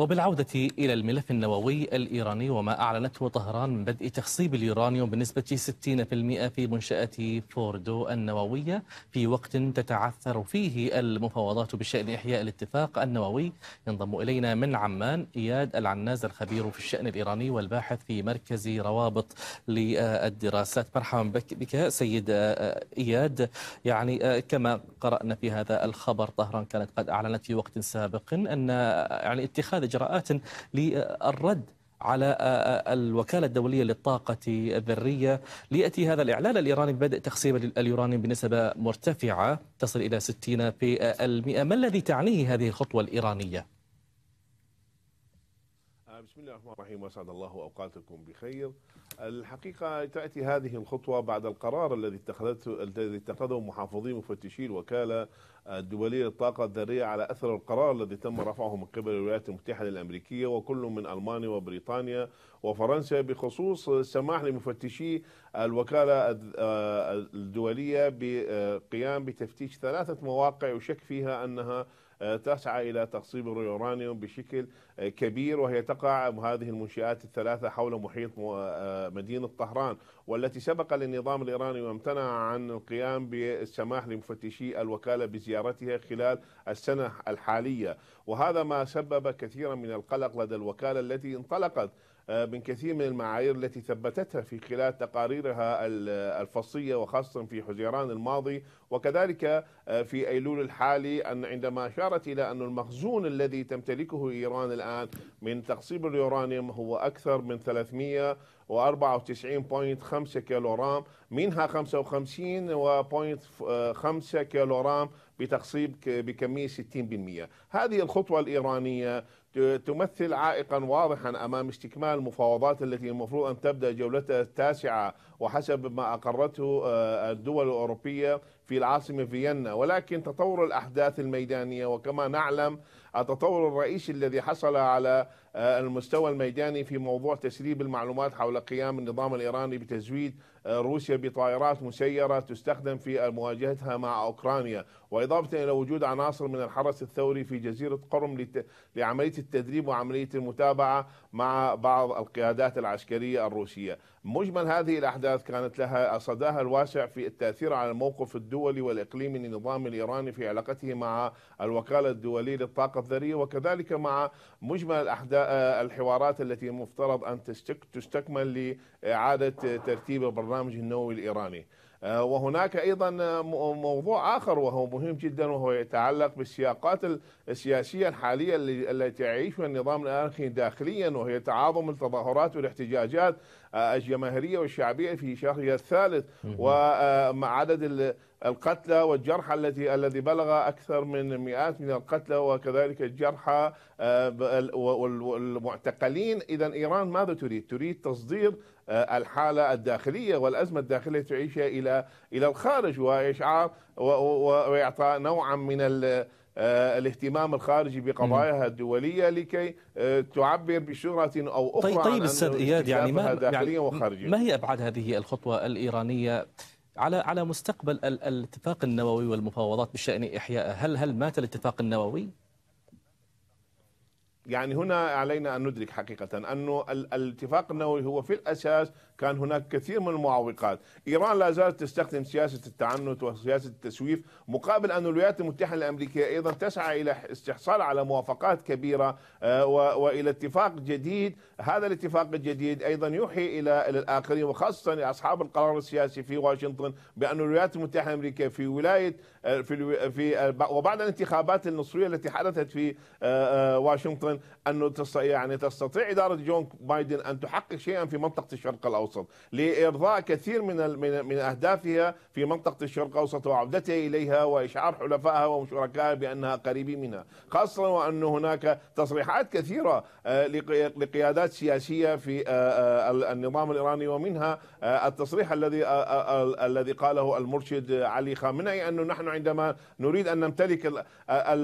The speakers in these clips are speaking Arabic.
وبالعودة إلى الملف النووي الإيراني وما أعلنته طهران من بدء تخصيب اليورانيوم بنسبة 60% في منشأة فوردو النووية في وقت تتعثر فيه المفاوضات بشأن إحياء الاتفاق النووي ينضم إلينا من عمان إياد العناز الخبير في الشأن الإيراني والباحث في مركز روابط للدراسات مرحبا بك سيد إياد يعني كما قرأنا في هذا الخبر طهران كانت قد أعلنت في وقت سابق أن يعني اتخاذ إجراءات للرد على آه، آه، الوكالة الدولية للطاقة الذرية ليأتي هذا الإعلان الإيراني ببدء تخصيب اليورانيوم بنسبة مرتفعة تصل إلى 60% ما الذي تعنيه هذه الخطوة الإيرانية؟ بسم الله الرحمن الرحيم واسعد الله اوقاتكم بخير. الحقيقه تاتي هذه الخطوه بعد القرار الذي اتخذته الذي اتخذه محافظي مفتشي الوكاله الدوليه للطاقه الذريه على اثر القرار الذي تم رفعه من قبل الولايات المتحده الامريكيه وكل من المانيا وبريطانيا وفرنسا بخصوص السماح لمفتشي الوكاله آه، الدوليه بقيام بتفتيش ثلاثه مواقع يشك فيها انها آه، تسعى إلى تخصيب اليورانيوم بشكل آه، كبير وهي تقع هذه المنشآت الثلاثة حول محيط آه، مدينة طهران والتي سبق للنظام الإيراني وامتنع عن القيام بالسماح لمفتشي الوكالة بزيارتها خلال السنة الحالية وهذا ما سبب كثيرا من القلق لدى الوكالة التي انطلقت آه، من كثير من المعايير التي ثبتتها في خلال تقاريرها الفصية وخاصة في حزيران الماضي وكذلك آه، في أيلول الحالي أن عندما أشارت إلى أن المخزون الذي تمتلكه إيران الآن من تقصيب اليورانيوم هو أكثر من 300 و94.5 كيلورام منها 55.5 كيلورام بتخصيب بكمية 60% هذه الخطوة الإيرانية تمثل عائقا واضحا أمام استكمال المفاوضات التي المفروض أن تبدأ جولتها التاسعة وحسب ما أقرته آه، الدول الأوروبية في العاصمة فيينا ولكن تطور الأحداث الميدانية وكما نعلم التطور الرئيسي الذي حصل على آه، المستوى الميداني في موضوع تسريب المعلومات حول قيام النظام الإيراني بتزويد آه، روسيا بطائرات مسيرة تستخدم في مواجهتها مع أوكرانيا وإضافة إلى وجود عناصر من الحرس الثوري في جزيرة قرم لعملية التدريب وعملية المتابعة مع بعض القيادات العسكرية الروسية مجمل هذه الأحداث كانت لها صداها الواسع في التأثير على الموقف الدولي والإقليمي للنظام الإيراني في علاقته مع الوكالة الدولية للطاقة القذرية وكذلك مع مجمل آه، الحوارات التي مفترض أن تستكمل لإعادة ترتيب البرنامج النووي الإيراني آه، وهناك ايضا آه، موضوع اخر وهو مهم جدا وهو يتعلق بالسياقات السياسيه الحاليه التي يعيشها النظام الارخي داخليا وهي تعاظم التظاهرات والاحتجاجات الجماهيريه والشعبيه في شهرها الثالث ومع عدد القتلى والجرحى التي الذي بلغ اكثر من مئات من القتلى وكذلك الجرحى آه، والمعتقلين اذا ايران ماذا تريد؟ تريد تصدير آه، الحاله الداخليه والازمه الداخليه تعيشها الى الى الخارج واشعار واعطاء نوعا من آه، الاهتمام الخارجي بقضاياها الدوليه لكي تعبر بصوره او طيب- اخرى طيب طيب استاذ اياد يعني ما يعني ما هي ابعاد هذه الخطوه الايرانيه على على مستقبل الاتفاق النووي والمفاوضات بشان احيائه، هل هل مات الاتفاق النووي؟ يعني هنا علينا أن ندرك حقيقة أنه الاتفاق النووي هو في الأساس كان هناك كثير من المعوقات إيران لا زالت تستخدم سياسة التعنت وسياسة التسويف مقابل أن الولايات المتحدة الأمريكية أيضا تسعى إلى استحصال على موافقات كبيرة آه، وإلى اتفاق جديد هذا الاتفاق الجديد أيضا يوحي إلى الآخرين وخاصة أصحاب القرار السياسي في واشنطن بأن الولايات المتحدة الأمريكية في ولاية آه، في في آه، وبعد الانتخابات النصرية التي حدثت في واشنطن انه يعني تستطيع اداره جون بايدن ان تحقق شيئا في منطقه الشرق الاوسط لارضاء كثير من من اهدافها في منطقه الشرق الاوسط وعودتها اليها واشعار حلفائها وشركائها بانها قريبين منها، خاصه وان هناك تصريحات كثيره آه، لقيادات سياسيه في آه، آه، النظام الايراني ومنها التصريح الذي الذي قاله المرشد علي خامنئي انه نحن عندما نريد ان نمتلك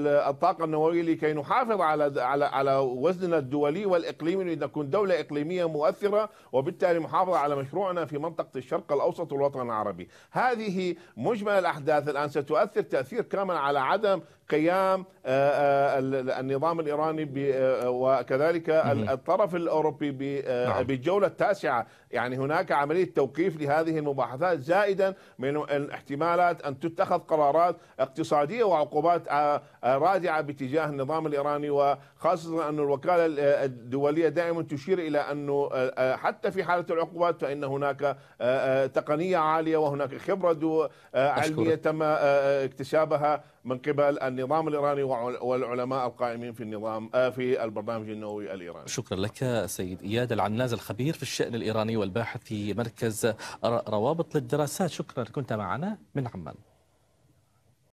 الطاقه النوويه لكي نحافظ على على على وزننا الدولي والاقليمي لنكون نكون دوله اقليميه مؤثره وبالتالي محافظه على مشروعنا في منطقه الشرق الاوسط والوطن العربي. هذه مجمل الاحداث الان ستؤثر تاثير كامل على عدم قيام آه، آه، النظام الايراني آه، وكذلك الطرف الاوروبي نعم. بالجوله التاسعه يعني هناك عمليه توقيف لهذه المباحثات زائدا من الاحتمالات ان تتخذ قرارات اقتصاديه وعقوبات رادعه باتجاه النظام الايراني وخاصه ان الوكاله الدوليه دائما تشير الى انه حتى في حاله العقوبات فان هناك تقنيه عاليه وهناك خبره علميه تم اكتسابها من قبل النظام الايراني والعلماء القائمين في النظام آه، في البرنامج النووي الايراني. شكرا لك سيد اياد العناز الخبير في الشان الايراني والباحث في مركز روابط للدراسات، شكرا كنت معنا من عمان.